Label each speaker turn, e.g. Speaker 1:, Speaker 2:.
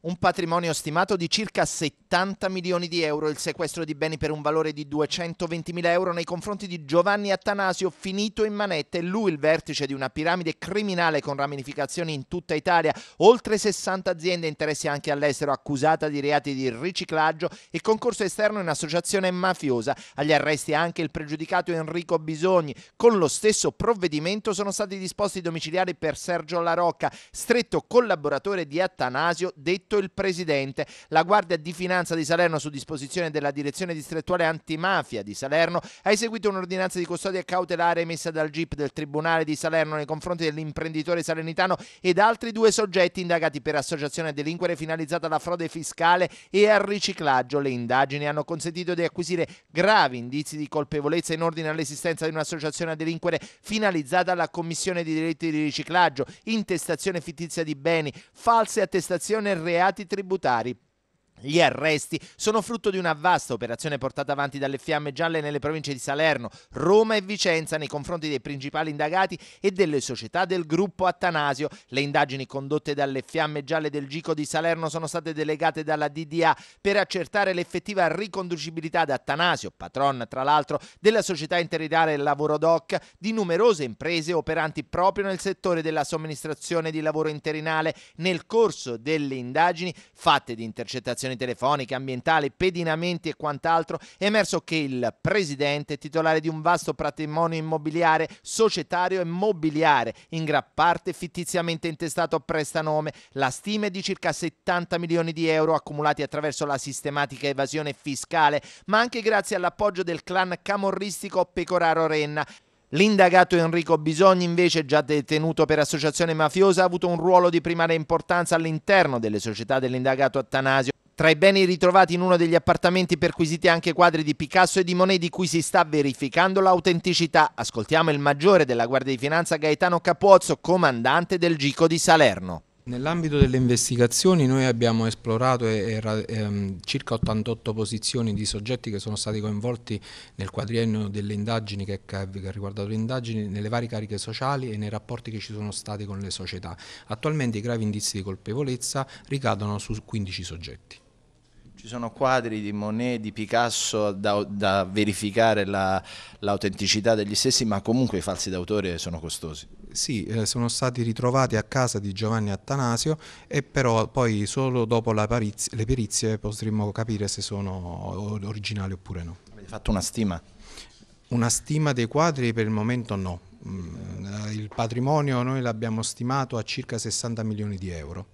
Speaker 1: un patrimonio stimato di circa 70 milioni di euro, il sequestro di beni per un valore di 220 mila euro nei confronti di Giovanni Attanasio, finito in manette, lui il vertice di una piramide criminale con ramificazioni in tutta Italia, oltre 60 aziende interessi anche all'estero, accusata di reati di riciclaggio e concorso esterno in associazione mafiosa. Agli arresti anche il pregiudicato Enrico Bisogni. Con lo stesso provvedimento sono stati disposti domiciliari per Sergio Larocca, stretto collaboratore di Attanasio, detto detto il presidente. La Guardia di Finanza di Salerno, su disposizione della Direzione Distrettuale Antimafia di Salerno, ha eseguito un'ordinanza di custodia cautelare emessa dal GIP del Tribunale di Salerno nei confronti dell'imprenditore salernitano ed altri due soggetti indagati per associazione a delinquere finalizzata alla frode fiscale e al riciclaggio. Le indagini hanno consentito di acquisire gravi indizi di colpevolezza in ordine all'esistenza di un'associazione a delinquere finalizzata alla commissione di delitti di riciclaggio, intestazione fittizia di beni, false attestazioni e reati reati tributari. Gli arresti sono frutto di una vasta operazione portata avanti dalle fiamme gialle nelle province di Salerno, Roma e Vicenza nei confronti dei principali indagati e delle società del gruppo Attanasio. Le indagini condotte dalle fiamme gialle del Gico di Salerno sono state delegate dalla DDA per accertare l'effettiva riconducibilità ad Attanasio, patron tra l'altro della società interidale Lavoro Doc, di numerose imprese operanti proprio nel settore della somministrazione di lavoro interinale nel corso delle indagini fatte di intercettazione intercettazioni telefoniche, ambientali, pedinamenti e quant'altro, è emerso che il presidente, titolare di un vasto patrimonio immobiliare, societario e mobiliare, in gran parte fittiziamente intestato a prestanome, la stima è di circa 70 milioni di euro accumulati attraverso la sistematica evasione fiscale, ma anche grazie all'appoggio del clan camorristico Pecoraro Renna, L'indagato Enrico Bisogni, invece già detenuto per associazione mafiosa, ha avuto un ruolo di primaria importanza all'interno delle società dell'indagato Attanasio tra i beni ritrovati in uno degli appartamenti perquisiti anche quadri di Picasso e di Monet di cui si sta verificando l'autenticità. Ascoltiamo il maggiore della Guardia di Finanza Gaetano Capozzo, comandante del Gico di Salerno.
Speaker 2: Nell'ambito delle investigazioni noi abbiamo esplorato ehm, circa 88 posizioni di soggetti che sono stati coinvolti nel quadriennio delle indagini che, ha riguardato le indagini, nelle varie cariche sociali e nei rapporti che ci sono stati con le società. Attualmente i gravi indizi di colpevolezza ricadono su 15 soggetti.
Speaker 1: Ci sono quadri di Monet, di Picasso da, da verificare l'autenticità degli stessi, ma comunque i falsi d'autore sono costosi.
Speaker 2: Sì, eh, sono stati ritrovati a casa di Giovanni Attanasio e però poi solo dopo pariz le perizie potremmo capire se sono originali oppure no. Avete fatto una stima? Una stima dei quadri per il momento no. Mm, eh, il patrimonio noi l'abbiamo stimato a circa 60 milioni di euro.